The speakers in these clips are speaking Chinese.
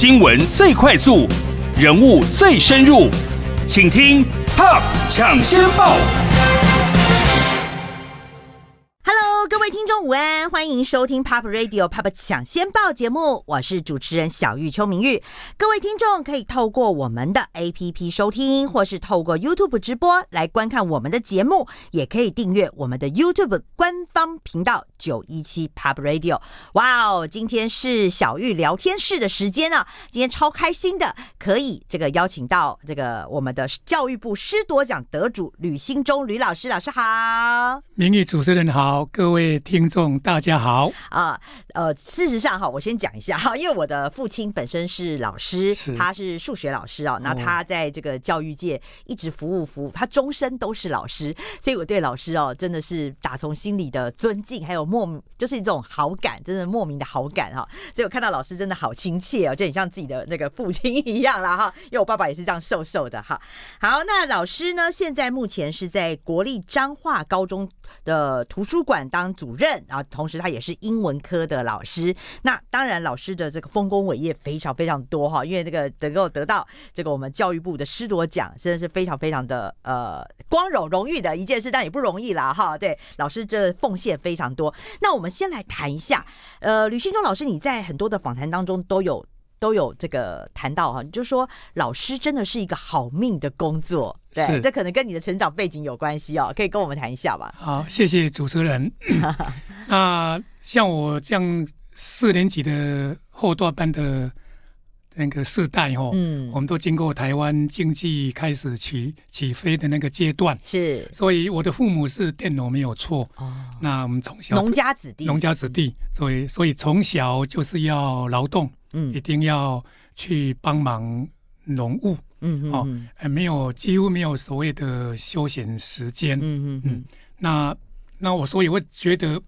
新闻最快速，人物最深入，请听《o p 抢先报》。各位听众午安，欢迎收听 Pop Radio Pop 抢先报节目，我是主持人小玉邱明玉。各位听众可以透过我们的 A P P 收听，或是透过 YouTube 直播来观看我们的节目，也可以订阅我们的 YouTube 官方频道九一七 Pop Radio。哇哦，今天是小玉聊天室的时间啊，今天超开心的，可以这个邀请到这个我们的教育部师铎奖得主吕新忠吕老师，老师好，明玉主持人好，各位。各位听众，大家好啊！呃，事实上哈，我先讲一下哈，因为我的父亲本身是老师，他是数学老师哦，那他在这个教育界一直服务服务，他终身都是老师，所以我对老师哦，真的是打从心里的尊敬，还有莫就是一种好感，真的莫名的好感哈。所以我看到老师真的好亲切哦，就很像自己的那个父亲一样了哈，因为我爸爸也是这样瘦瘦的哈。好，那老师呢，现在目前是在国立彰化高中的图书馆当。主任啊，同时他也是英文科的老师。那当然，老师的这个丰功伟业非常非常多哈，因为这个能够得到这个我们教育部的师铎奖，真的是非常非常的呃光荣荣誉的一件事，但也不容易啦哈。对，老师这奉献非常多。那我们先来谈一下，呃，吕新忠老师，你在很多的访谈当中都有。都有这个谈到哈，你就说老师真的是一个好命的工作，对，这可能跟你的成长背景有关系哦，可以跟我们谈一下吧。好，谢谢主持人。那像我这样四年级的后段班的。那个世代哦，嗯，我们都经过台湾经济开始起起飞的那个阶段，是，所以我的父母是电脑没有错哦。那我们从小农家子弟，农家子弟，所以所以从小就是要劳动，嗯，一定要去帮忙农务，嗯嗯，哦，没有几乎没有所谓的休闲时间，嗯嗯嗯。那那我所以我觉得，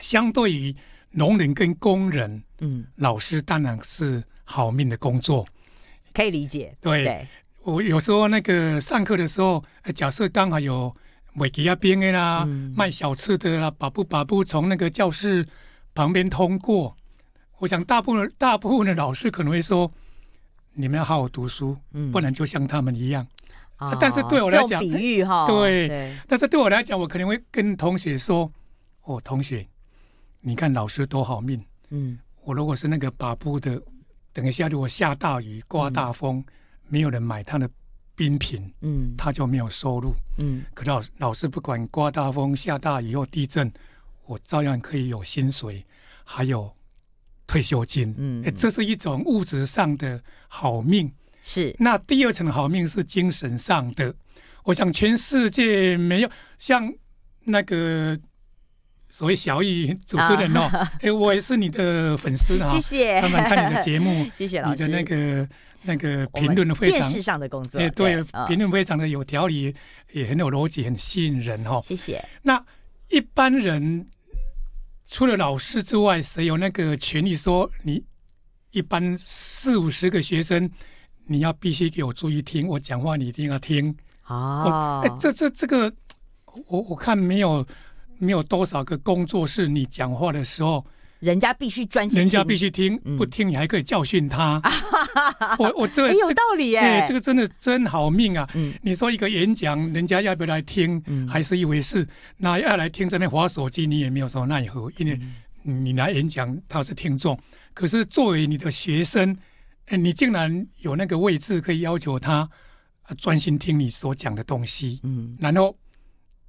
相对于农人跟工人，嗯，老师当然是。好命的工作，可以理解。对，我有时候那个上课的时候，假设刚好有美吉亚边 n a 卖小吃的啦，把布把布从那个教室旁边通过，我想大部分大部分的老师可能会说：“你们要好好读书，不然就像他们一样。”啊！但是对我来讲，比喻哈，对。但是对我来讲，我可能会跟同学说：“哦，同学，你看老师多好命。”嗯，我如果是那个把布的。等一下，如果下大雨、刮大风，没有人买他的冰品，嗯，他就没有收入，嗯。可是老老不管刮大风、下大雨或地震，我照样可以有薪水，还有退休金，嗯，这是一种物质上的好命。是。那第二层好命是精神上的，我想全世界没有像那个。所以，小易主持人哦，哎，我也是你的粉丝哈，他常看你的节目，谢谢老师，你的那个那个评论非常电视上的工作，对对，评论非常的有条理，也很有逻辑，很吸引人哦。谢谢。那一般人除了老师之外，谁有那个权利说你一般四五十个学生，你要必须给我注意听我讲话，你一定要听啊？这这这个，我我看没有。没有多少个工作室，你讲话的时候，人家必须专心，人家必须听，不听你还可以教训他。我我这也有道理耶，这个真的真好命啊！你说一个演讲，人家要不要来听，还是一回事。那要来听，这边划手机，你也没有什么奈何，因为你来演讲，他是听众。可是作为你的学生，哎，你竟然有那个位置可以要求他专心听你所讲的东西，嗯，然后。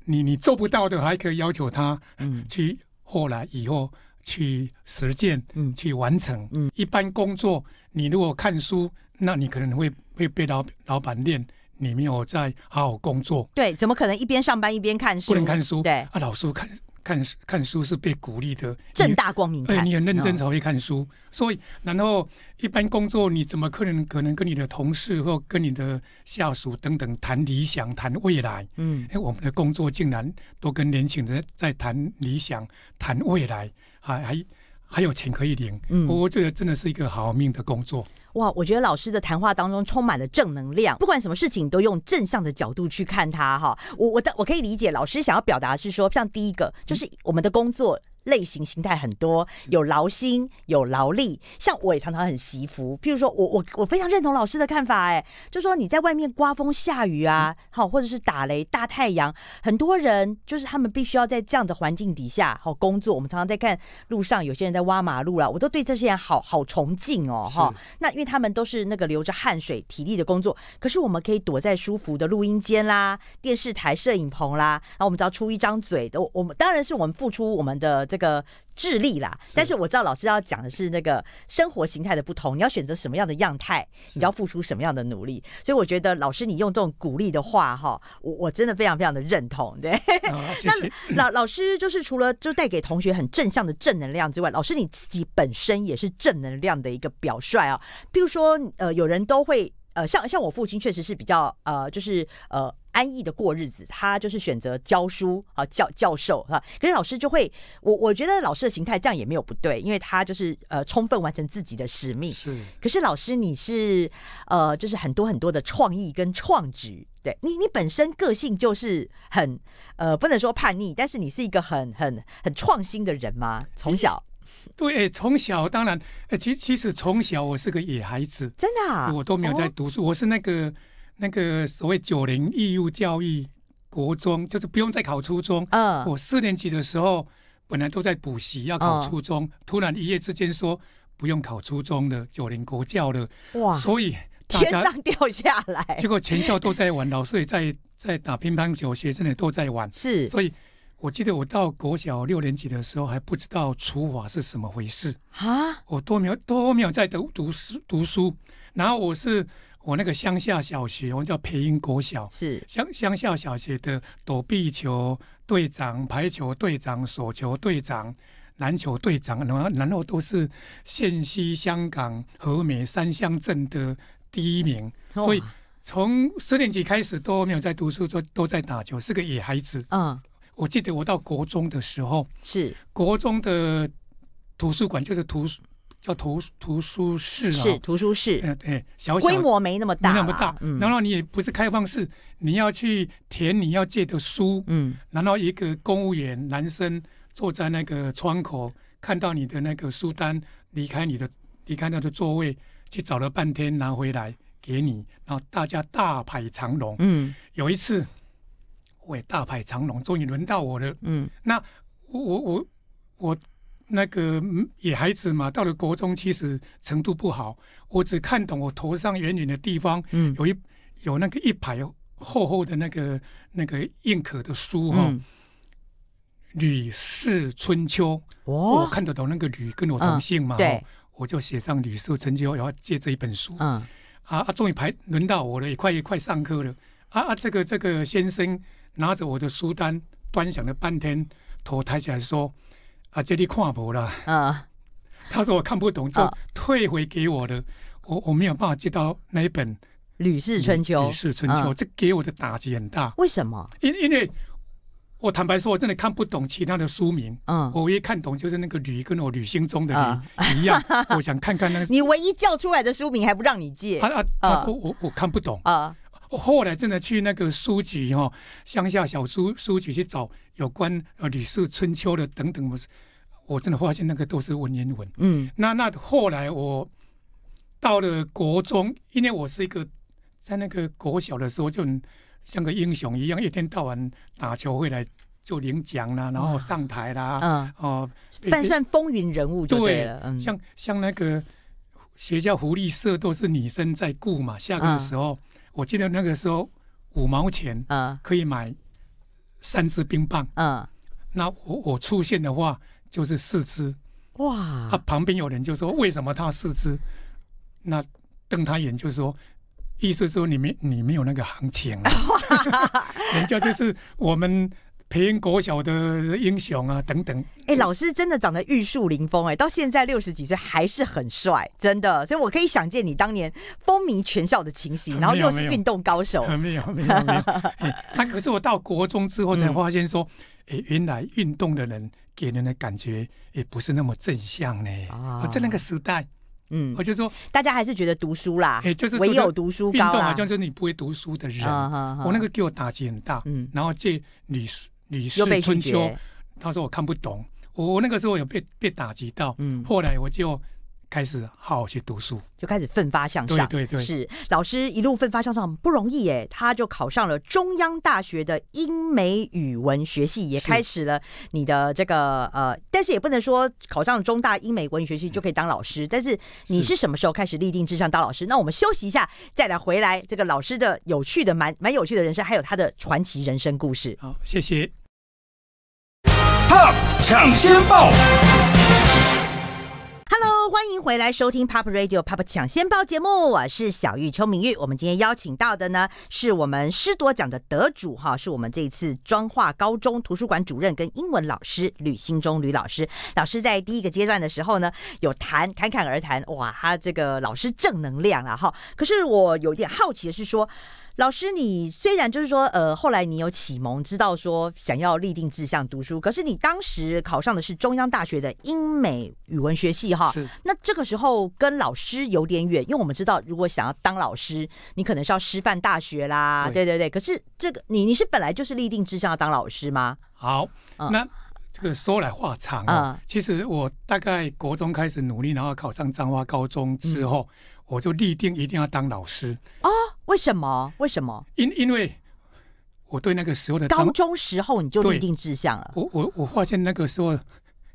你你做不到的，还可以要求他，嗯，去后来以后去实践，嗯，去完成，嗯，一般工作，你如果看书，那你可能会会被老老板练，你没有在好好工作，对，怎么可能一边上班一边看书？不能看书，对，啊，老师看。看看书是被鼓励的，正大光明。对，你很认真，才会看书。所以，然后一般工作，你怎么可能可能跟你的同事或跟你的下属等等谈理想、谈未来？嗯，哎，我们的工作竟然都跟年轻人在谈理想、谈未来，还还还有钱可以领。嗯，我觉得真的是一个好命的工作。哇，我觉得老师的谈话当中充满了正能量，不管什么事情都用正向的角度去看它哈。我我的我可以理解，老师想要表达是说，像第一个就是我们的工作。类型形态很多，有劳心，有劳力。像我也常常很惜福，譬如说我我我非常认同老师的看法，哎，就说你在外面刮风下雨啊，好，或者是打雷大太阳，很多人就是他们必须要在这样的环境底下好工作。我们常常在看路上有些人在挖马路啦，我都对这些人好好崇敬哦，哈。那因为他们都是那个流着汗水体力的工作，可是我们可以躲在舒服的录音间啦、电视台摄影棚啦，然后我们只要出一张嘴的，我们当然是我们付出我们的这。个智力啦，但是我知道老师要讲的是那个生活形态的不同，你要选择什么样的样态，你要付出什么样的努力，所以我觉得老师你用这种鼓励的话哈，我我真的非常非常的认同。对，那老老师就是除了就带给同学很正向的正能量之外，老师你自己本身也是正能量的一个表率啊。譬如说，呃，有人都会呃，像像我父亲确实是比较呃，就是呃。安逸的过日子，他就是选择教书啊，教教授啊。可是老师就会，我我觉得老师的形态这样也没有不对，因为他就是呃，充分完成自己的使命。是，可是老师你是呃，就是很多很多的创意跟创举。对你，你本身个性就是很呃，不能说叛逆，但是你是一个很很很创新的人吗？从小，对，从小当然，其其实从小我是个野孩子，真的，我都没有在读书，我是那个。那个所谓九零义务教育国中，就是不用再考初中。啊，我四年级的时候本来都在补习要考初中，突然一夜之间说不用考初中的九零国教了。哇！所以天上掉下来，结果全校都在玩，老师也在在打乒乓球，学生也都在玩。是，所以我记得我到国小六年级的时候还不知道除法是什么回事啊，我都没有都没有在读读书读书，然后我是。我那个乡下小学，我们叫培英国小，是乡乡下小学的躲避球队长、排球队长、手球队长、篮球队长，然后然后都是现西香港和美三乡镇的第一名。所以从十年级开始都没有在读书，都都在打球，是个野孩子。嗯，我记得我到国中的时候，是国中的图书馆就是图。叫图图书室是图书室，嗯，对，小小规模没那么大，没那么大。然后你也不是开放式，你要去填你要借的书，嗯。然后一个公务员男生坐在那个窗口，看到你的那个书单，离开你的离开他的座位，去找了半天拿回来给你。然后大家大排长龙，嗯。有一次，我也大排长龙，终于轮到我了，嗯。那我我我我。那个野孩子嘛，到了国中，其实程度不好。我只看懂我头上圆远的地方，嗯，有一有那个一排厚厚的那个那个硬壳的书哈，《吕氏春秋》。我看得懂那个吕跟我同姓嘛？对，我就写上《吕氏春秋》，然后借这一本书。嗯，啊啊，终于排轮到我了，也快也快上课了。啊啊，这个这个先生拿着我的书单，端详了半天，头抬起来说。啊，这你看不了啊，他说我看不懂，就退回给我的，我我没有办法接到那一本《吕氏春秋》。《吕氏春秋》，这给我的打击很大。为什么？因因为，我坦白说，我真的看不懂其他的书名。嗯，我唯一看懂就是那个“吕”跟我旅行中的“吕”一样。我想看看那个 你唯一叫出来的书名还不让你借？他啊！他说我我看不懂啊。我后来真的去那个书局哈，乡下小书书局去找有关《呃吕氏春秋》的等等，我我真的发现那个都是文言文。嗯，那那后来我到了国中，因为我是一个在那个国小的时候，就像个英雄一样，一天到晚打球回来就领奖啦，然后上台啦，啊，扮算风云人物。对，像像那个学校福利社都是女生在顾嘛，下课的时候。我记得那个时候五毛钱可以买三支冰棒，嗯，那我我出现的话就是四支，哇！旁边有人就说：“为什么他四支？”那瞪他眼就说：“意思说你没你没有那个行情啊！” 人家就是我们。苹果小的英雄啊，等等。哎，老师真的长得玉树临风，哎，到现在六十几岁还是很帅，真的。所以，我可以想见你当年风靡全校的情形，然后又是运动高手。没有，没有，没有。那 可是我到国中之后才发现，说，哎，原来运动的人给人的感觉也不是那么正向呢。啊，在那个时代，嗯，我就说，大家还是觉得读书啦，哎，就是唯有读书高好像就是你不会读书的人，我那个给我打击很大。嗯，然后这你。《吕氏春秋》，他说我看不懂，我我那个时候有被被打击到，嗯，后来我就开始好好去读书，就开始奋发向上，对对，是老师一路奋发向上不容易耶，他就考上了中央大学的英美语文学系，也开始了你的这个呃，但是也不能说考上中大英美文学系就可以当老师，但是你是什么时候开始立定志向当老师？那我们休息一下，再来回来这个老师的有趣的蛮蛮有趣的人生，还有他的传奇人生故事。好，谢谢。Pop 抢先报，Hello，欢迎回来收听 Pop Radio Pop 抢先报节目，我是小玉邱明玉。我们今天邀请到的呢，是我们师多奖的得主哈，是我们这次彰化高中图书馆主任跟英文老师吕新忠吕老师。老师在第一个阶段的时候呢，有谈侃侃而谈，哇，他这个老师正能量了哈。可是我有点好奇的是说。老师，你虽然就是说，呃，后来你有启蒙，知道说想要立定志向读书，可是你当时考上的是中央大学的英美语文学系，哈，那这个时候跟老师有点远，因为我们知道，如果想要当老师，你可能是要师范大学啦，对对对。可是这个，你你是本来就是立定志向要当老师吗？好，那这个说来话长啊。其实我大概国中开始努力，然后考上彰化高中之后，我就立定一定要当老师哦。为什么？为什么？因因为我对那个时候的高中时候你就没定志向了。我我我发现那个时候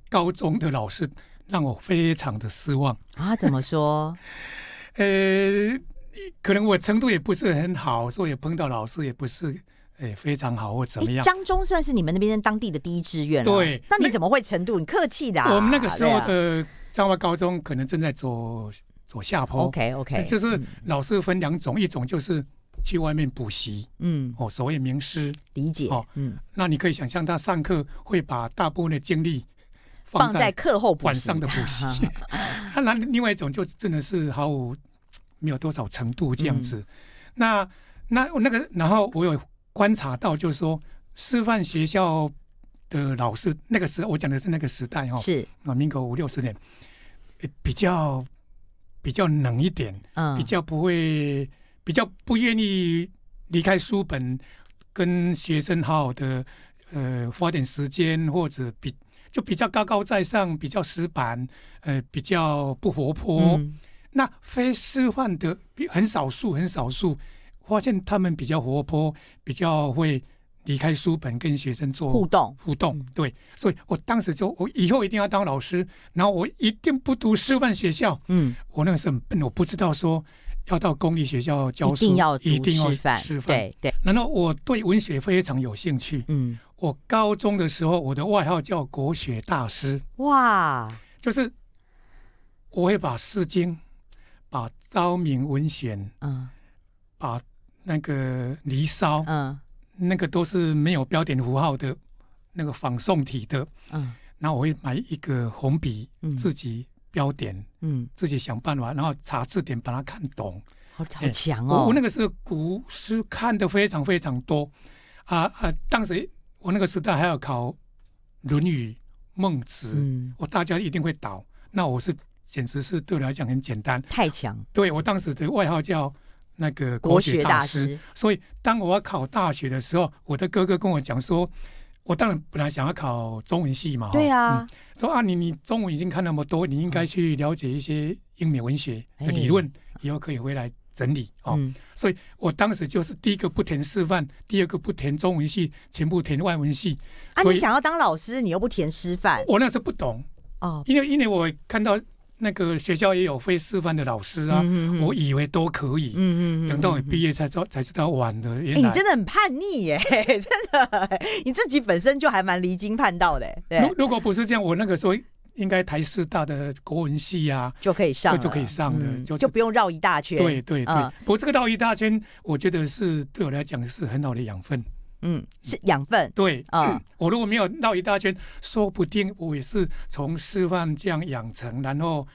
高中的老师让我非常的失望啊！怎么说？呃，可能我程度也不是很好，所以碰到老师也不是哎，非常好或怎么样。江中算是你们那边当地的第一志愿了。对，那你怎么会程度？你客气的。我们那个时候的彰化高中可能正在做。我下坡，OK OK，就是老师分两种，一种就是去外面补习，嗯，哦，所谓名师理解，哦，嗯，那你可以想象他上课会把大部分的精力放在课后晚上的补习，那另外一种就真的是毫无没有多少程度这样子，那那那个，然后我有观察到，就是说师范学校的老师那个时，我讲的是那个时代哈，是啊，民国五六十年，比较。比较冷一点，比较不会，比较不愿意离开书本，跟学生好好的，呃，花点时间或者比就比较高高在上，比较死板，呃，比较不活泼。那非师范的很少数，很少数，发现他们比较活泼，比较会。离开书本，跟学生做互动，互动对，所以我当时就我以后一定要当老师，然后我一定不读师范学校，嗯，我那个时候笨，我不知道说要到公立学校教书，一定要读师范，师范对对。然后我对文学非常有兴趣，嗯，我高中的时候我的外号叫国学大师，哇，就是我会把《诗经》、把《昭明文选》、嗯，把那个《离骚》嗯。那个都是没有标点符号的，那个仿宋体的，嗯，那我会买一个红笔，自己标点，嗯，自己想办法，然后查字典把它看懂。好强哦！我我那个时候古诗看的非常非常多，啊啊！当时我那个时代还要考《论语》《孟子》，我大家一定会倒，那我是简直是对来讲很简单，太强。对我当时的外号叫。那个国学大师，所以当我考大学的时候，我的哥哥跟我讲说，我当然本来想要考中文系嘛，对啊，说啊你你中文已经看那么多，你应该去了解一些英美文学的理论，以后可以回来整理哦。所以我当时就是第一个不填师范，第二个不填中文系，全部填外文系。啊，你想要当老师，你又不填师范？我那候不懂哦，因为因为我看到。那个学校也有非师范的老师啊，我以为都可以。等到你毕业才知道，才知道晚了。你真的很叛逆耶，真的，你自己本身就还蛮离经叛道的。如如果不是这样，我那个时候应该台师大的国文系啊，就可以上，就可以上的，就就不用绕一大圈。对对对，不过这个绕一大圈，我觉得是对我来讲是很好的养分。嗯，是养分。对，啊，我如果没有绕一大圈，说不定我也是从师范这样养成，然后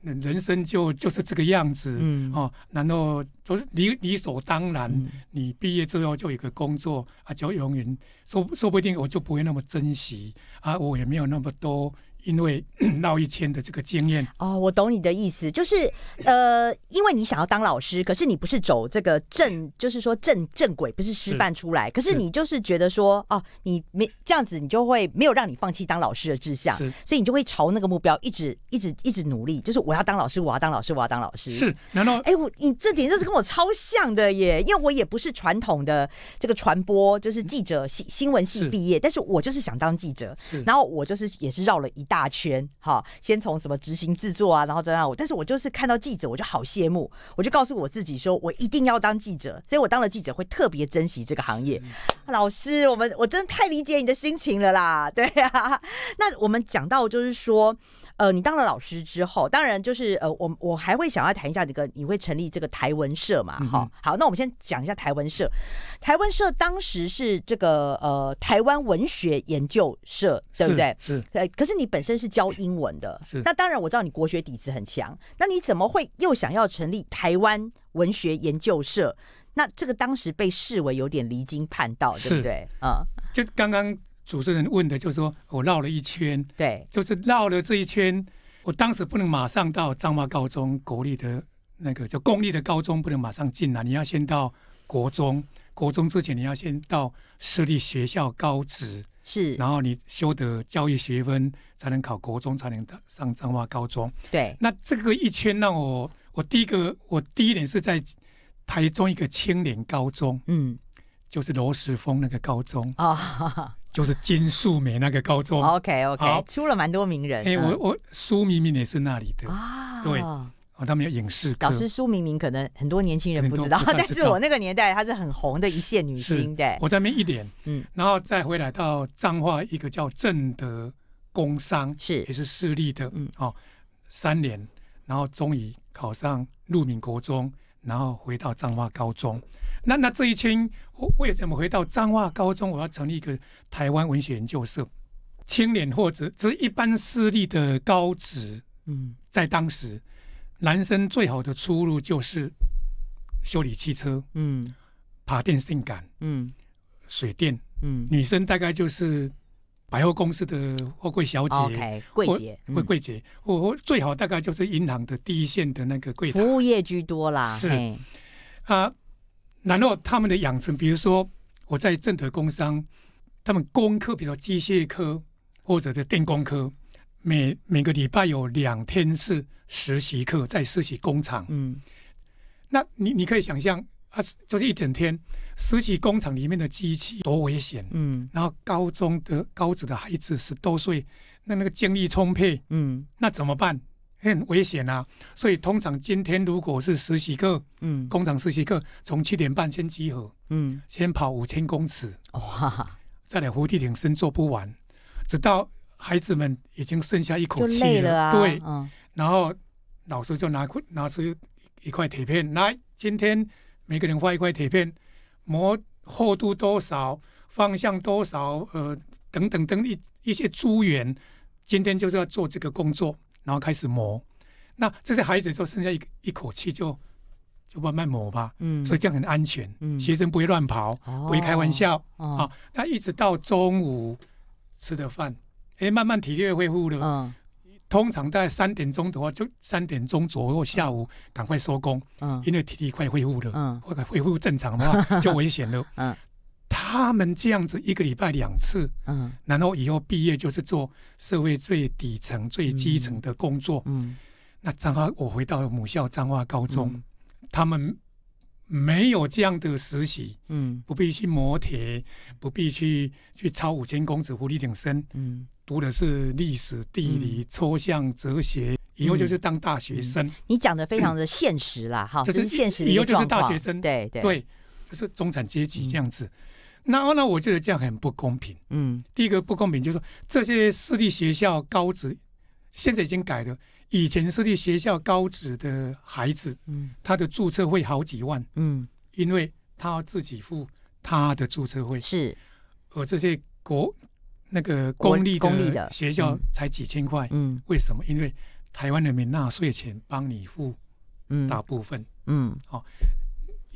人生就就是这个样子，嗯，哦，然后就是理理所当然，你毕业之后就一个工作啊，就游远说说不定我就不会那么珍惜啊，我也没有那么多。因为 绕一圈的这个经验哦，我懂你的意思，就是呃，因为你想要当老师，可是你不是走这个正，就是说正正轨，不是师范出来，可是你就是觉得说，哦，你没这样子，你就会没有让你放弃当老师的志向，所以你就会朝那个目标一直一直一直努力，就是我要当老师，我要当老师，我要当老师。是，难道哎，我你这点就是跟我超像的耶，因为我也不是传统的这个传播，就是记者新新闻系毕业，但是我就是想当记者，然后我就是也是绕了一大。大圈，哈，先从什么执行制作啊，然后让样。但是我就是看到记者，我就好羡慕，我就告诉我自己说，我一定要当记者，所以我当了记者会特别珍惜这个行业。老师，我们我真的太理解你的心情了啦，对啊，那我们讲到就是说。呃，你当了老师之后，当然就是呃，我我还会想要谈一下这个，你会成立这个台文社嘛？好，好，那我们先讲一下台文社。台文社当时是这个呃，台湾文学研究社，对不对？是。呃，可是你本身是教英文的，是。那当然我知道你国学底子很强，那你怎么会又想要成立台湾文学研究社？那这个当时被视为有点离经叛道，对不对？啊，就刚刚。主持人问的，就是说我绕了一圈，对，就是绕了这一圈。我当时不能马上到彰化高中，国立的那个叫公立的高中不能马上进来，你要先到国中，国中之前你要先到私立学校高职，是，然后你修得教育学分才能考国中，才能上彰化高中。对，那这个一圈让我，我第一个，我第一年是在台中一个青年高中，嗯。就是罗石峰那个高中啊，就是金素梅那个高中。OK OK，出了蛮多名人。哎，我我苏明明也是那里的啊，对，哦，他们有影视。老师苏明明可能很多年轻人不知道，但是我那个年代她是很红的一线女星对，我在那边一年，嗯，然后再回来到彰化一个叫正德工商，是也是私立的，嗯，哦，三年，然后终于考上鹿鸣国中，然后回到彰化高中。那那这一圈为什么回到彰化高中？我要成立一个台湾文学研究社。青年或者就是一般私立的高职，嗯，在当时，男生最好的出路就是修理汽车，嗯，爬电线杆，嗯，水电，嗯，女生大概就是百货公司的货柜小姐，柜姐柜柜姐，我、或最好大概就是银行的第一线的那个柜，服务业居多啦，是啊。然后他们的养成，比如说我在正德工商，他们工科，比如说机械科或者的电工科，每每个礼拜有两天是实习课，在实习工厂。嗯，那你你可以想象啊，就是一整天实习工厂里面的机器多危险。嗯，然后高中的高职的孩子十多岁，那那个精力充沛。嗯，那怎么办？很危险啊！所以通常今天如果是实习课，嗯，工厂实习课，从七点半先集合，嗯，先跑五千公尺，哇，再来蝴地挺身做不完，直到孩子们已经剩下一口气了，对，然后老师就拿拿出一块铁片来，今天每个人画一块铁片，磨厚度多少，方向多少，呃，等等等一一些资源。今天就是要做这个工作。然后开始磨，那这些孩子就剩下一一口气，就就慢慢磨吧。嗯，所以这样很安全，嗯，学生不会乱跑，不会开玩笑，啊。那一直到中午吃的饭，哎，慢慢体力恢复了，嗯，通常大概三点钟的话，就三点钟左右下午赶快收工，嗯，因为体力快恢复了，嗯，快恢复正常的话 就危险了，嗯。他们这样子一个礼拜两次，嗯，然后以后毕业就是做社会最底层、最基层的工作，嗯，那彰化我回到母校彰化高中，他们没有这样的实习，嗯，不必去磨铁，不必去去抄五千公尺狐狸挺身，嗯，读的是历史、地理、抽象哲学，以后就是当大学生。你讲的非常的现实啦，哈，就是现实以后就是大学生，对对对，就是中产阶级这样子。然后呢，我觉得这样很不公平。嗯，第一个不公平就是说，这些私立学校高职，现在已经改了，以前私立学校高职的孩子，嗯，他的注册费好几万，嗯，因为他要自己付他的注册费，是，而这些国那个公立公的学校才几千块，嗯，为什么？因为台湾人民纳税钱帮你付，嗯，大部分，嗯，好。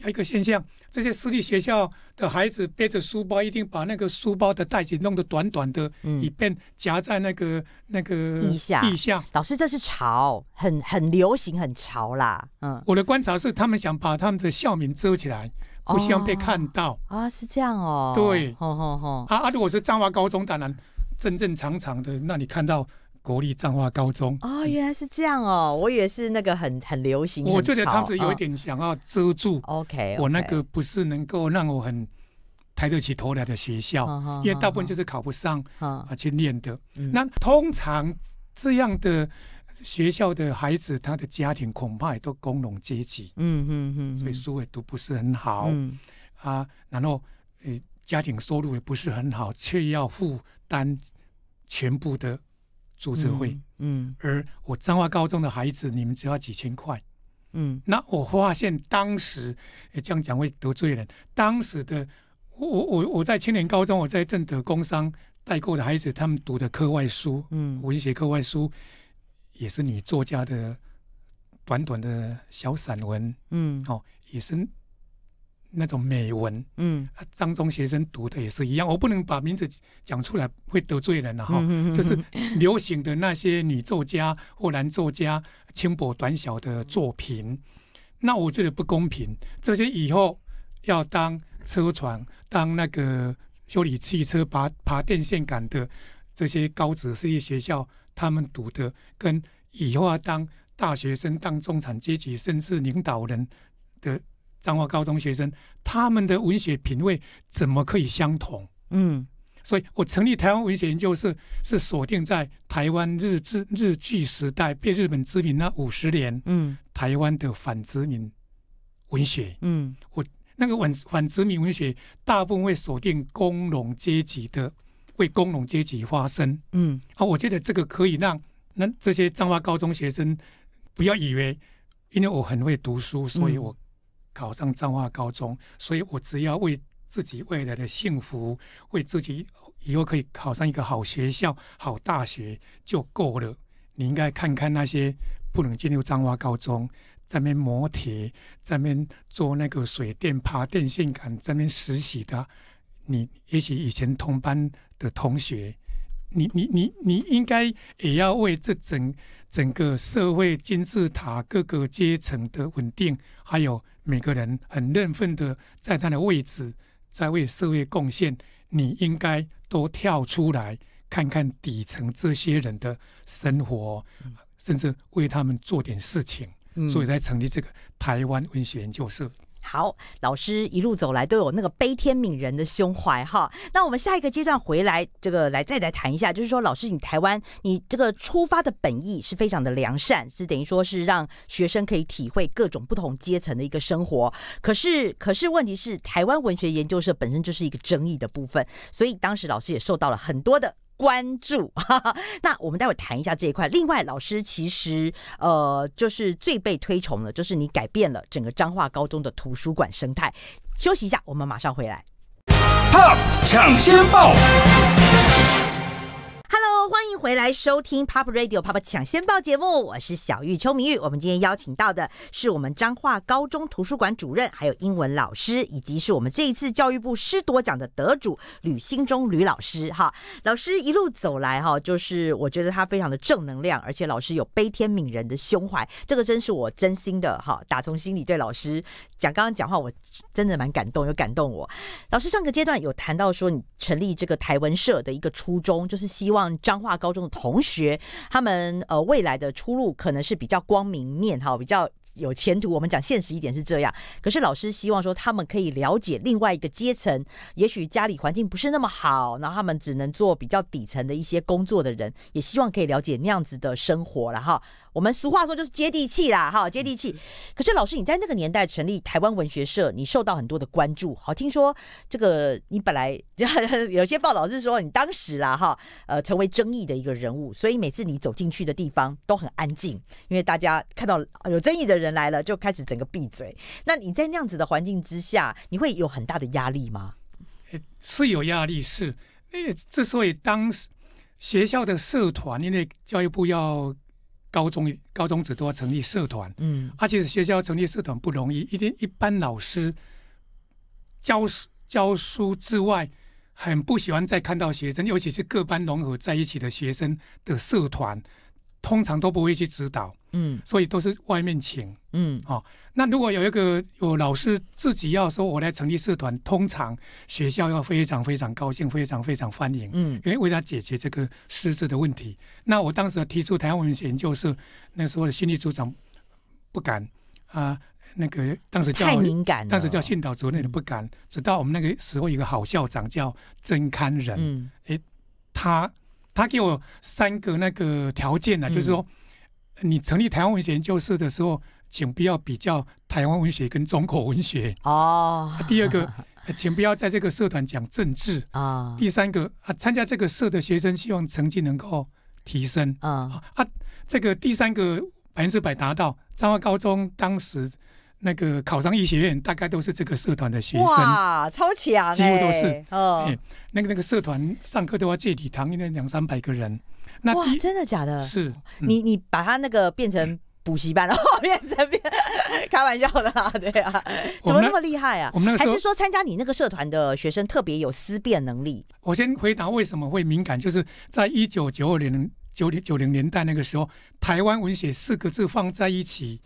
还有一个现象，这些私立学校的孩子背着书包，一定把那个书包的袋子弄得短短的，以便夹在那个那个地下地下。老师，这是潮，很很流行，很潮啦。嗯，我的观察是，他们想把他们的校名遮起来，不希望被看到。啊，是这样哦。对，吼吼吼。啊啊，如果是彰化高中，当然正正常常的，那你看到。国立彰化高中啊，原来是这样哦！我也是那个很很流行。我觉得他是有一点想要遮住。OK，我那个不是能够让我很抬得起头来的学校，因为大部分就是考不上啊去念的。那通常这样的学校的孩子，他的家庭恐怕也都工农阶级。嗯嗯嗯，所以书也读不是很好啊，然后呃，家庭收入也不是很好，却要负担全部的。注册会，嗯，而我彰化高中的孩子，你们只要几千块，嗯，那我发现当时，这样讲会得罪人。当时的我，我，我我在青年高中，我在正德工商代购的孩子，他们读的课外书，嗯，文学课外书，也是你作家的短短的小散文，嗯，哦，也是。那种美文，嗯，张中学生读的也是一样，我不能把名字讲出来，会得罪人了哈。就是流行的那些女作家或男作家轻薄短小的作品，那我觉得不公平。这些以后要当车床、当那个修理汽车、爬爬电线杆的这些高职职业学校，他们读的跟以后要当大学生、当中产阶级甚至领导人的。彰化高中学生他们的文学品味怎么可以相同？嗯，所以我成立台湾文学研究室是锁定在台湾日治日据时代被日本殖民那五十年，嗯，台湾的反殖民文学，嗯，我那个反反殖民文学大部分会锁定工农阶级的为工农阶级发声，嗯，啊，我觉得这个可以让那这些彰化高中学生不要以为因为我很会读书，所以我。考上彰化高中，所以我只要为自己未来的幸福，为自己以后可以考上一个好学校、好大学就够了。你应该看看那些不能进入彰化高中，在边磨铁，在边做那个水电、爬电线杆，在边实习的，你也许以前同班的同学。你你你你应该也要为这整整个社会金字塔各个阶层的稳定，还有每个人很认份的在他的位置，在为社会贡献，你应该多跳出来看看底层这些人的生活，甚至为他们做点事情。所以才成立这个台湾文学研究社。好，老师一路走来都有那个悲天悯人的胸怀哈。那我们下一个阶段回来，这个来再来谈一下，就是说，老师你台湾你这个出发的本意是非常的良善，是等于说是让学生可以体会各种不同阶层的一个生活。可是，可是问题是，台湾文学研究社本身就是一个争议的部分，所以当时老师也受到了很多的。关注，那我们待会谈一下这一块。另外，老师其实呃，就是最被推崇的，就是你改变了整个彰化高中的图书馆生态。休息一下，我们马上回来。抢先报。欢迎回来收听《Pop Radio Pop 抢先报》节目，我是小玉邱明玉。我们今天邀请到的是我们彰化高中图书馆主任，还有英文老师，以及是我们这一次教育部师铎奖的得主吕新忠吕老师。哈，老师一路走来，哈，就是我觉得他非常的正能量，而且老师有悲天悯人的胸怀，这个真是我真心的哈，打从心里对老师讲。刚刚讲话我真的蛮感动，有感动我。老师上个阶段有谈到说，你成立这个台文社的一个初衷，就是希望彰。彰化高中的同学，他们呃未来的出路可能是比较光明面哈，比较。有前途。我们讲现实一点是这样，可是老师希望说他们可以了解另外一个阶层，也许家里环境不是那么好，然后他们只能做比较底层的一些工作的人，也希望可以了解那样子的生活了哈。我们俗话说就是接地气啦哈，接地气。可是老师你在那个年代成立台湾文学社，你受到很多的关注。好，听说这个你本来有些报道是说你当时啦哈，呃，成为争议的一个人物，所以每次你走进去的地方都很安静，因为大家看到有争议的。人来了就开始整个闭嘴，那你在那样子的环境之下，你会有很大的压力吗？是有压力，是。哎，之所以当时学校的社团，因为教育部要高中高中子都要成立社团，嗯，而且学校成立社团不容易，一定一般老师教教书之外，很不喜欢再看到学生，尤其是各班融合在一起的学生的社团。通常都不会去指导，嗯，所以都是外面请，嗯，哦，那如果有一个有老师自己要说我来成立社团，通常学校要非常非常高兴，非常非常欢迎，嗯，因为为他解决这个师资的问题。那我当时提出台湾文学研究社那时候的心理组长不敢啊，那个当时叫太敏感，当时叫训导主任的不敢，直到我们那个时候有个好校长叫曾堪人，哎，他。他给我三个那个条件呢，就是说，你成立台湾文学研究社的时候，请不要比较台湾文学跟中国文学哦。第二个，请不要在这个社团讲政治 啊。第三个啊，参加这个社的学生希望成绩能够提升啊啊，这个第三个百分之百达到彰化高中当时。那个考上医学院，大概都是这个社团的学生。哇，超强！几乎都是哦。那个那个社团上课都要借礼堂，应该两三百个人。哇，真的假的？是你你把他那个变成补习班，然后变成变，开玩笑的，对啊，怎么那么厉害啊？我们那还是说，参加你那个社团的学生特别有思辨能力。我先回答为什么会敏感，就是在一九九二年、九零九零年代那个时候，台湾文学四个字放在一起。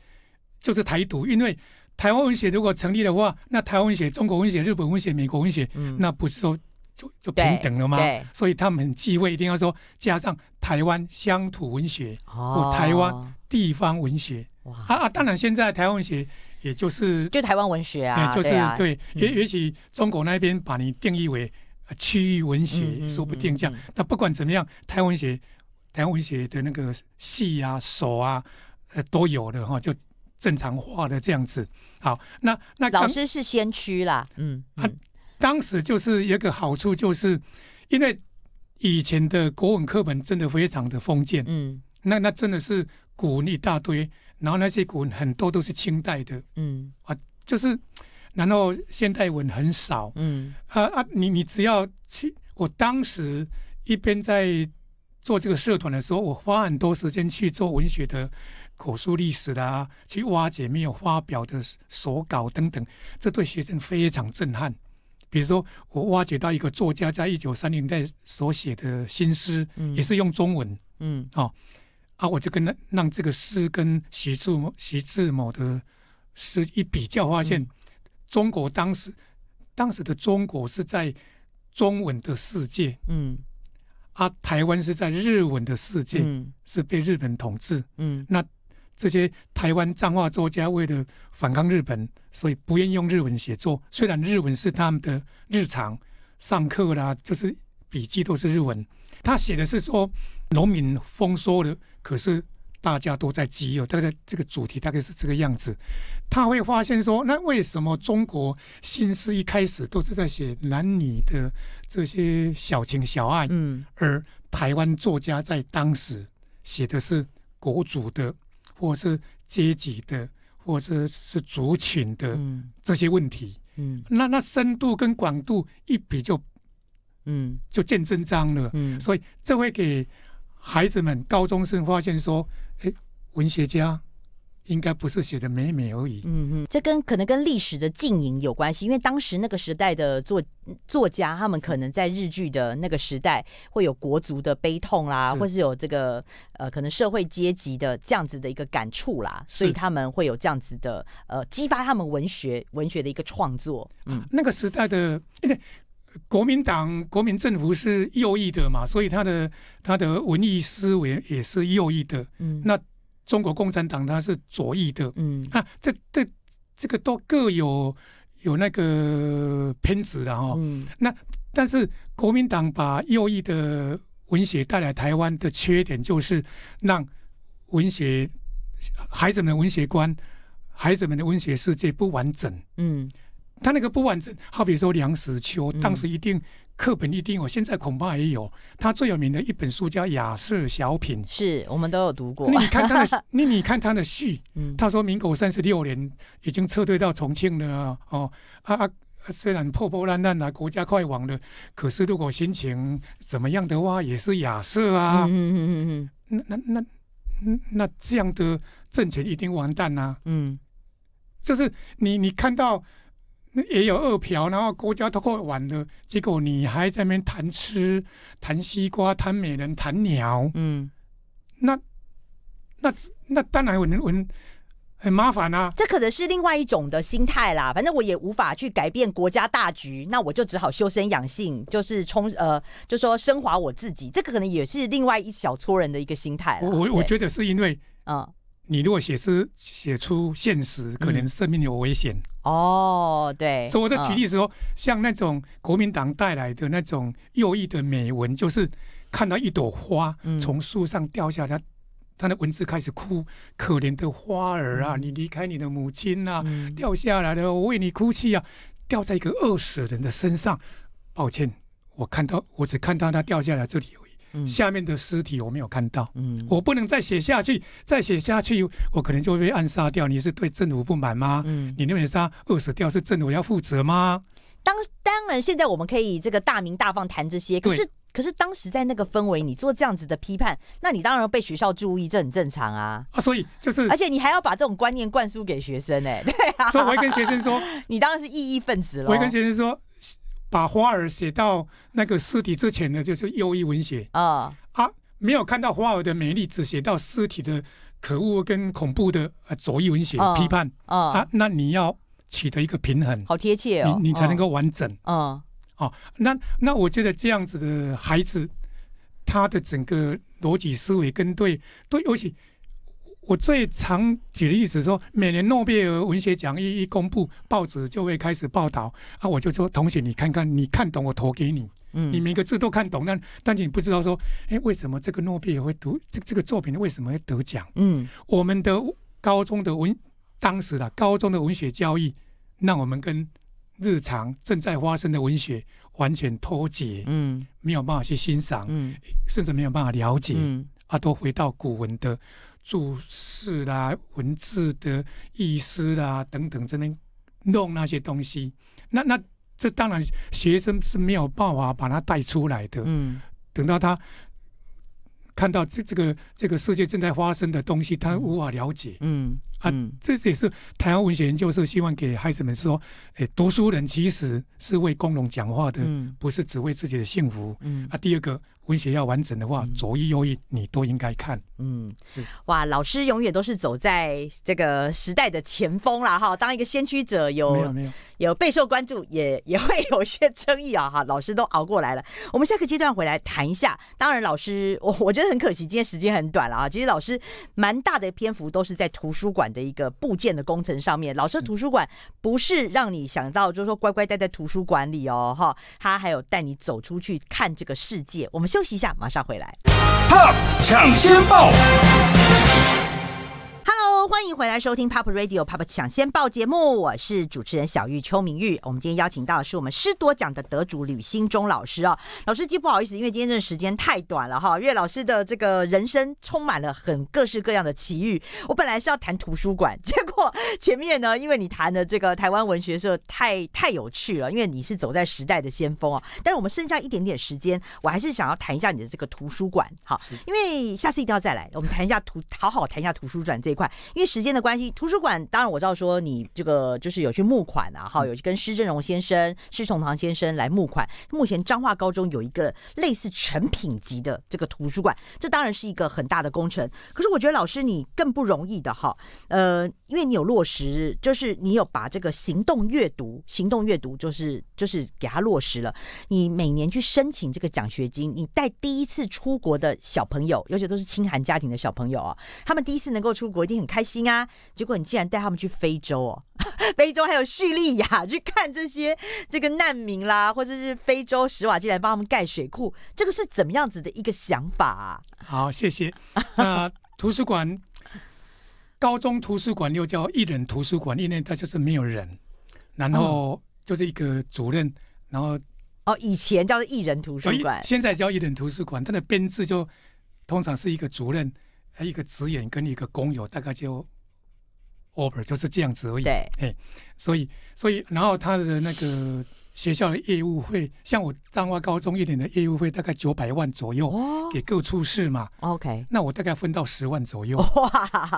就是台独，因为台湾文学如果成立的话，那台湾文学、中国文学、日本文学、美国文学，那不是说就就平等了吗？所以他们忌讳，一定要说加上台湾乡土文学或台湾地方文学啊啊！当然，现在台湾文学也就是就台湾文学啊，就是对，也也许中国那边把你定义为区域文学，说不定这样。那不管怎么样，台湾文学，台湾文学的那个戏啊、手啊，呃，都有的哈，就。正常化的这样子，好，那那老师是先驱啦，嗯，他当时就是一个好处，就是因为以前的国文课本真的非常的封建，嗯，那那真的是古文一大堆，然后那些古文很多都是清代的，嗯啊，就是然后现代文很少，嗯啊啊，你你只要去，我当时一边在做这个社团的时候，我花很多时间去做文学的。口述历史的啊，去挖掘没有发表的所稿等等，这对学生非常震撼。比如说，我挖掘到一个作家在一九三零代所写的新诗，嗯，也是用中文，嗯，啊，我就跟他让这个诗跟徐志徐志摩的诗一比较，发现中国当时当时的中国是在中文的世界，嗯，啊，台湾是在日文的世界，嗯，是被日本统治，嗯，那。这些台湾藏画作家为了反抗日本，所以不愿意用日文写作。虽然日文是他们的日常上课啦，就是笔记都是日文。他写的是说农民丰收了，可是大家都在饥饿。大概这个主题大概是这个样子。他会发现说，那为什么中国新诗一开始都是在写男女的这些小情小爱？嗯，而台湾作家在当时写的是国主的。或是阶级的，或者是是族群的这些问题，嗯，那那深度跟广度一比就，嗯，就见真章了，嗯，所以这会给孩子们高中生发现说，哎，文学家。应该不是写的美美而已。嗯嗯，这跟可能跟历史的浸影有关系，因为当时那个时代的作作家，他们可能在日剧的那个时代，会有国足的悲痛啦，或是有这个呃，可能社会阶级的这样子的一个感触啦，所以他们会有这样子的呃，激发他们文学文学的一个创作。嗯，那个时代的对国民党国民政府是右翼的嘛，所以他的他的文艺思维也是右翼的。嗯，那。中国共产党它是左翼的，嗯，那这这这个都各有有那个偏执的哈，嗯，那但是国民党把右翼的文学带来台湾的缺点就是让文学孩子们文学观、孩子们的文学世界不完整，嗯，他那个不完整，好比说梁实秋当时一定。课本一定，哦，现在恐怕也有。他最有名的一本书叫《雅舍小品》，是我们都有读过。你看他的，那你看他的序，他说：“民国三十六年已经撤退到重庆了，哦，啊，虽然破破烂烂的，国家快亡了，可是如果心情怎么样的话，也是雅舍啊。”嗯嗯嗯嗯，那那那，那这样的政权一定完蛋呐。嗯，就是你你看到。也有二嫖，然后国家都够玩的，结果你还在那边谈吃、谈西瓜、谈美人、谈鸟，嗯，那那那当然，我我很麻烦啊。这可能是另外一种的心态啦。反正我也无法去改变国家大局，那我就只好修身养性，就是充呃，就说升华我自己。这可能也是另外一小撮人的一个心态。我我我觉得是因为啊，你如果写诗写出现实，可能生命有危险。哦，对，所以我在举例的时候，像那种国民党带来的那种右翼的美文，就是看到一朵花从树上掉下来，它的文字开始哭，可怜的花儿啊，你离开你的母亲啊，掉下来了，我为你哭泣啊，掉在一个饿死人的身上，抱歉，我看到，我只看到它掉下来这里。下面的尸体我没有看到，嗯，我不能再写下去，再写下去我可能就会被暗杀掉。你是对政府不满吗？嗯，你认为杀饿死掉是政府要负责吗？当当然，现在我们可以这个大鸣大放谈这些，可是可是当时在那个氛围，你做这样子的批判，那你当然被学校注意，这很正常啊。啊，所以就是，而且你还要把这种观念灌输给学生哎，对啊，所以我会跟学生说，你当然是异义分子了。我会跟学生说。把花儿写到那个尸体之前呢，就是右翼文学啊啊，没有看到花儿的美丽，只写到尸体的可恶跟恐怖的左翼文学批判啊，那你要取得一个平衡，好贴切哦，你你才能够完整啊啊，那那我觉得这样子的孩子，他的整个逻辑思维跟对对，尤其。我最常举的例子说，每年诺贝尔文学奖一一公布，报纸就会开始报道。啊，我就说同学，你看看，你看懂我投给你，嗯，你每个字都看懂，但但你不知道说，哎，为什么这个诺贝尔会读这这个作品为什么会得奖？嗯，我们的高中的文当时的高中的文学教育，让我们跟日常正在发生的文学完全脱节，嗯，没有办法去欣赏，嗯，甚至没有办法了解，啊，都回到古文的。注释啦，文字的意思啦，等等，这些弄那些东西，那那这当然学生是没有办法把它带出来的。嗯，等到他看到这这个这个世界正在发生的东西，他无法了解。嗯。啊，这也是台湾文学研究社希望给孩子们说：，哎，读书人其实是为工农讲话的，不是只为自己的幸福。嗯，啊，第二个文学要完整的话，左一右一你都应该看。嗯，是哇，老师永远都是走在这个时代的前锋啦，哈，当一个先驱者有没有？有备受关注，也 也会有一些争议啊，哈，老师都熬过来了。我们下个阶段回来谈一下。当然，老师我我觉得很可惜，今天时间很短了啊。其实老师蛮大的篇幅都是在图书馆。的一个部件的工程上面，老师图书馆不是让你想到就是说乖乖待在图书馆里哦，哈，他还有带你走出去看这个世界。我们休息一下，马上回来。抢先报。欢迎回来收听 Pop Radio Pop 抢先报节目，我是主持人小玉邱明玉。我们今天邀请到的是我们师多奖的得主吕新忠老师哦。老师，既不好意思，因为今天这时间太短了哈。因为老师的这个人生充满了很各式各样的奇遇。我本来是要谈图书馆，结果前面呢，因为你谈的这个台湾文学社太太有趣了，因为你是走在时代的先锋哦。但是我们剩下一点点时间，我还是想要谈一下你的这个图书馆，好，因为下次一定要再来，我们谈一下图，好好谈一下图书馆这一块。因为时间的关系，图书馆当然我知道说你这个就是有去募款啊，哈，有去跟施正荣先生、施崇棠先生来募款。目前彰化高中有一个类似成品级的这个图书馆，这当然是一个很大的工程。可是我觉得老师你更不容易的哈，呃，因为你有落实，就是你有把这个行动阅读、行动阅读，就是就是给他落实了。你每年去申请这个奖学金，你带第一次出国的小朋友，尤其都是清寒家庭的小朋友啊，他们第一次能够出国，一定很开心。心啊！结果你竟然带他们去非洲哦，非洲还有叙利亚去看这些这个难民啦，或者是非洲、石瓦，基来帮他们盖水库，这个是怎么样子的一个想法？啊？好，谢谢。那图书馆，高中图书馆又叫一人图书馆，因为它就是没有人，然后就是一个主任，然后哦，以前叫做艺人图书馆，现在叫艺人图书馆，它的编制就通常是一个主任。他一个职员跟一个工友大概就 over 就是这样子而已。对，嘿，所以所以然后他的那个学校的业务费，像我彰化高中一年的业务费大概九百万左右，给各处室嘛。OK，那我大概分到十万左右。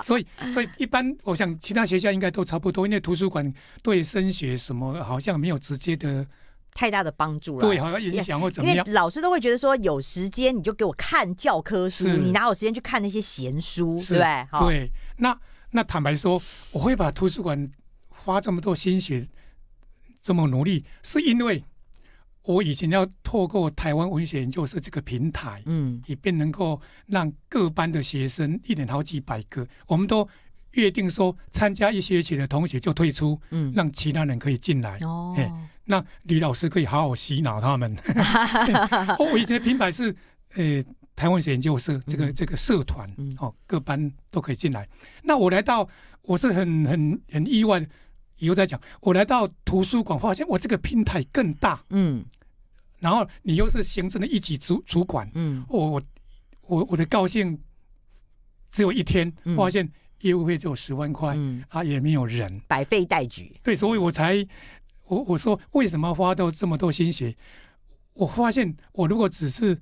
所以所以一般我想其他学校应该都差不多，因为图书馆对升学什么好像没有直接的。太大的帮助了。对，好像影响或怎么样？因为老师都会觉得说，有时间你就给我看教科书，你哪有时间去看那些闲书，对不对？对。那那坦白说，我会把图书馆花这么多心血、这么努力，是因为我以前要透过台湾文学研究所这个平台，嗯，以便能够让各班的学生一点好几百个，我们都约定说，参加一学期的同学就退出，嗯，让其他人可以进来。哦。那李老师可以好好洗脑他们。我以前品牌是，呃台湾研究社这个这个社团，哦，各班都可以进来。那我来到，我是很很很意外以后再讲。我来到图书馆，发现我这个平台更大。嗯。然后你又是行政的一级主主管。嗯。我我我我的高兴，只有一天，发现业务费只有十万块，啊，也没有人，百废待举。对，所以我才。我我说为什么花到这么多心血？我发现我如果只是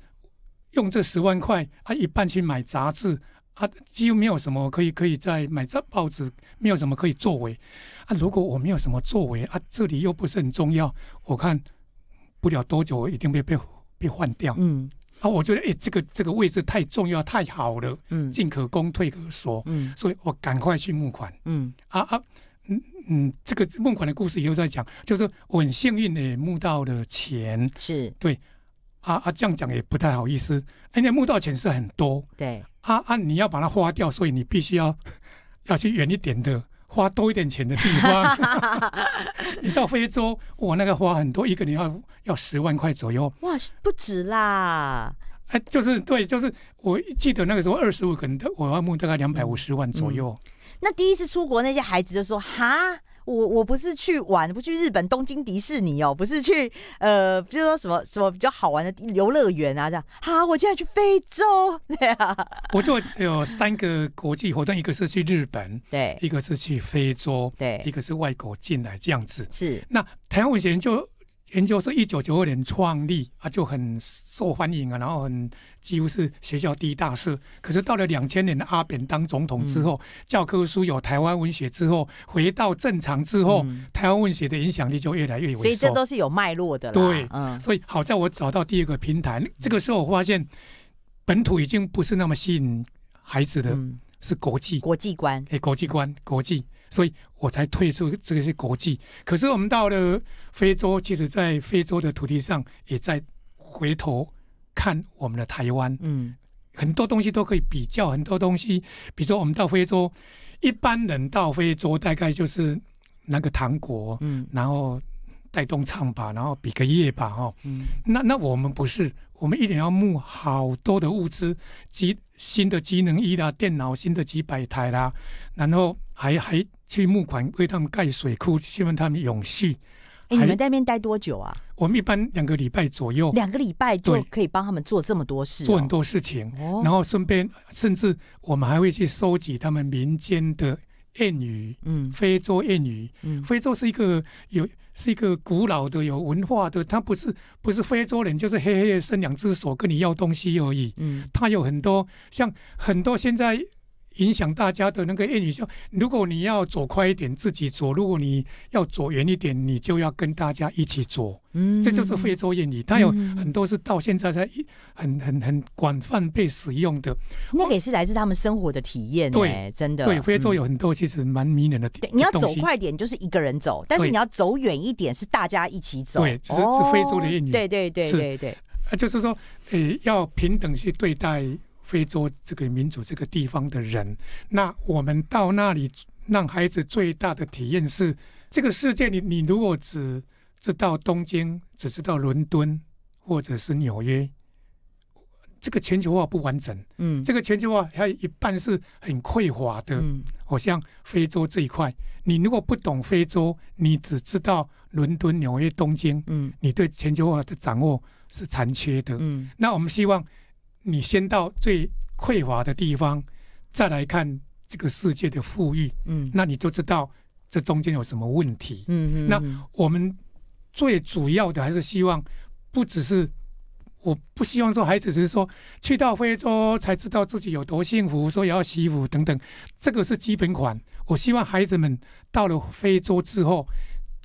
用这十万块啊，一半去买杂志啊，几乎没有什么可以可以再买这报纸，没有什么可以作为啊。如果我没有什么作为啊，这里又不是很重要，我看不了多久，我一定被被被换掉。嗯啊，我觉得哎，这个这个位置太重要，太好了。嗯，进可攻，退可守。嗯，所以我赶快去募款。嗯啊啊。嗯嗯，这个梦馆的故事以后再讲。就是我很幸运的募到的钱，是对。啊啊，这样讲也不太好意思。因为募到钱是很多，对。啊啊，你要把它花掉，所以你必须要要去远一点的，花多一点钱的地方。你到非洲，我那个花很多，一个你要要十万块左右。哇，不止啦。哎，就是对，就是我记得那个时候，二十五可人，我要募大概两百五十万左右。那第一次出国，那些孩子就说：“哈，我我不是去玩，不去日本东京迪士尼哦，不是去呃，比如说什么什么比较好玩的游乐园啊，这样。好，我现在去非洲。”对啊，我就有三个国际活动，一个是去日本，对；一个是去非洲，对；一个是外国进来这样子。是。那台湾以前就。研究是一九九二年创立啊，就很受欢迎啊，然后很几乎是学校第一大社。可是到了两千年的阿扁当总统之后，教科书有台湾文学之后，回到正常之后，台湾文学的影响力就越来越有。所以这都是有脉络的。对，所以好在我找到第二个平台。这个时候我发现，本土已经不是那么吸引孩子的，是国际国际观。哎，国际观，国际。所以我才退出这些国际。可是我们到了非洲，其实，在非洲的土地上，也在回头看我们的台湾。嗯，很多东西都可以比较。很多东西，比如说我们到非洲，一般人到非洲大概就是那个糖果，嗯，然后带动唱吧，然后比个耶吧，哦，嗯，那那我们不是，我们一点要募好多的物资，机新的机能衣啦，电脑新的几百台啦，然后。还还去募款为他们盖水库，去帮他们永续。你们在那边待多久啊？我们一般两个礼拜左右。两个礼拜就可以帮他们做这么多事，做很多事情。然后顺便，甚至我们还会去收集他们民间的谚语，嗯，非洲谚语。嗯，非洲是一个有是一个古老的有文化的，他不是不是非洲人，就是黑黑的，伸两只手跟你要东西而已。嗯，他有很多像很多现在。影响大家的那个谚语就：如果你要走快一点，自己走；如果你要走远一点，你就要跟大家一起走。嗯，这就是非洲谚语，它有很多是到现在才很很很广泛被使用的。那个也是来自他们生活的体验，对，真的。对，非洲有很多其实蛮迷人的。对，你要走快点就是一个人走，但是你要走远一点是大家一起走。对，是非洲的谚语。对对对对对，啊，就是说，呃，要平等去对待。非洲这个民主这个地方的人，那我们到那里让孩子最大的体验是，这个世界你你如果只知道东京，只知道伦敦或者是纽约，这个全球化不完整。嗯，这个全球化它一半是很匮乏的，嗯，好像非洲这一块，你如果不懂非洲，你只知道伦敦、纽约、东京，嗯，你对全球化的掌握是残缺的。嗯，那我们希望。你先到最匮乏的地方，再来看这个世界的富裕，嗯，那你就知道这中间有什么问题。嗯嗯。那我们最主要的还是希望，不只是我不希望说孩子只是说去到非洲才知道自己有多幸福，说也要洗衣服等等，这个是基本款。我希望孩子们到了非洲之后，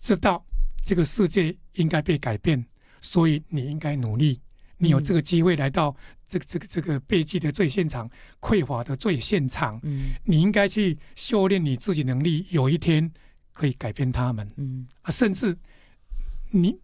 知道这个世界应该被改变，所以你应该努力，你有这个机会来到。这个这个这个被济的最现场，匮乏的最现场，嗯，你应该去修炼你自己能力，有一天可以改变他们，嗯啊，甚至你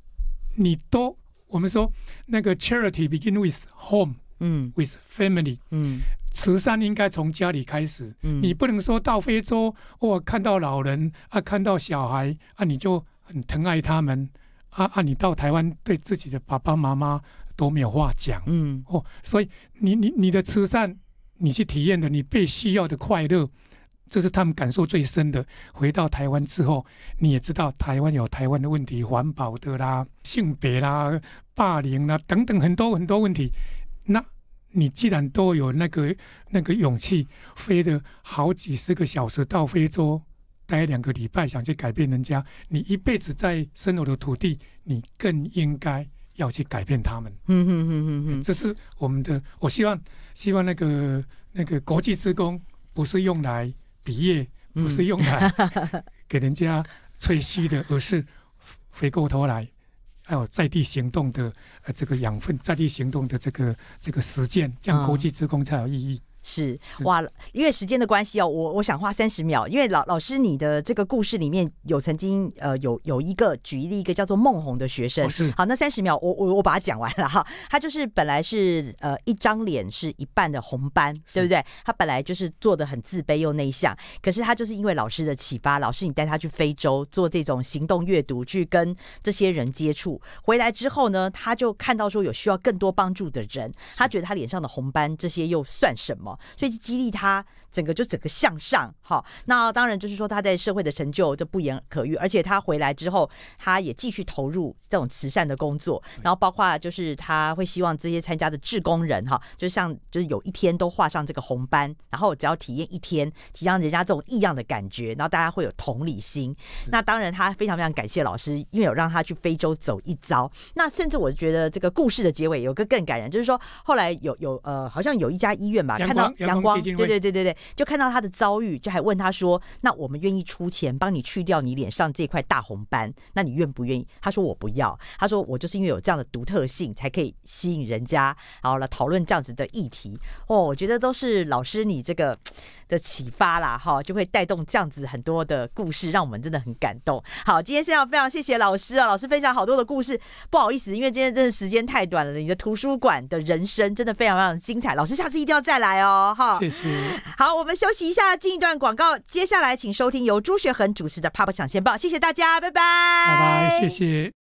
你都我们说那个 charity begin with home，嗯，with family，嗯，慈善应该从家里开始，嗯，你不能说到非洲或看到老人啊，看到小孩啊，你就很疼爱他们，啊啊，你到台湾对自己的爸爸妈妈。都没有话讲，嗯，哦，所以你你你的慈善，你去体验的你被需要的快乐，这是他们感受最深的。回到台湾之后，你也知道台湾有台湾的问题，环保的啦、性别啦、霸凌啦等等很多很多问题。那你既然都有那个那个勇气，飞的好几十个小时到非洲待两个礼拜，想去改变人家，你一辈子在生我的土地，你更应该。要去改变他们，嗯嗯嗯嗯嗯，这是我们的。我希望，希望那个那个国际职工不是用来毕业，不是用来 给人家吹嘘的，而是回过头来还有在地行动的呃这个养分，在地行动的这个这个实践，这样国际职工才有意义。是哇，因为时间的关系哦，我我想花三十秒，因为老老师你的这个故事里面有曾经呃有有一个举例一个叫做孟红的学生。好，那三十秒我我我把它讲完了哈，他就是本来是呃一张脸是一半的红斑，对不对？他本来就是做的很自卑又内向，可是他就是因为老师的启发，老师你带他去非洲做这种行动阅读，去跟这些人接触，回来之后呢，他就看到说有需要更多帮助的人，他觉得他脸上的红斑这些又算什么？所以激励他。整个就整个向上哈，那当然就是说他在社会的成就就不言可喻，而且他回来之后，他也继续投入这种慈善的工作，然后包括就是他会希望这些参加的志工人哈，就像就是有一天都画上这个红斑，然后只要体验一天，体验人家这种异样的感觉，然后大家会有同理心。那当然他非常非常感谢老师，因为有让他去非洲走一遭。那甚至我觉得这个故事的结尾有个更感人，就是说后来有有呃好像有一家医院吧，看到阳光，对对对对对。就看到他的遭遇，就还问他说：“那我们愿意出钱帮你去掉你脸上这块大红斑，那你愿不愿意？”他说：“我不要。”他说：“我就是因为有这样的独特性，才可以吸引人家，好了讨论这样子的议题。”哦，我觉得都是老师你这个。的启发啦，哈，就会带动这样子很多的故事，让我们真的很感动。好，今天先要非常谢谢老师啊，老师分享好多的故事，不好意思，因为今天真的时间太短了。你的图书馆的人生真的非常非常精彩，老师下次一定要再来哦，哈。谢谢。好，我们休息一下，进一段广告。接下来请收听由朱学恒主持的《Pop 抢先报》，谢谢大家，拜拜。拜拜，谢谢。